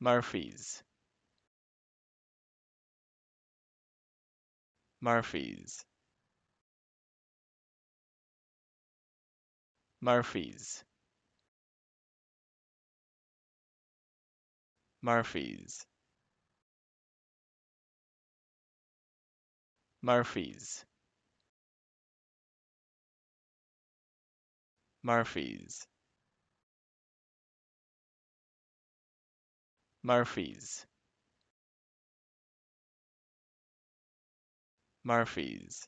Murphys Murphys Murphys Murphys Murphys Murphys Murphys Murphys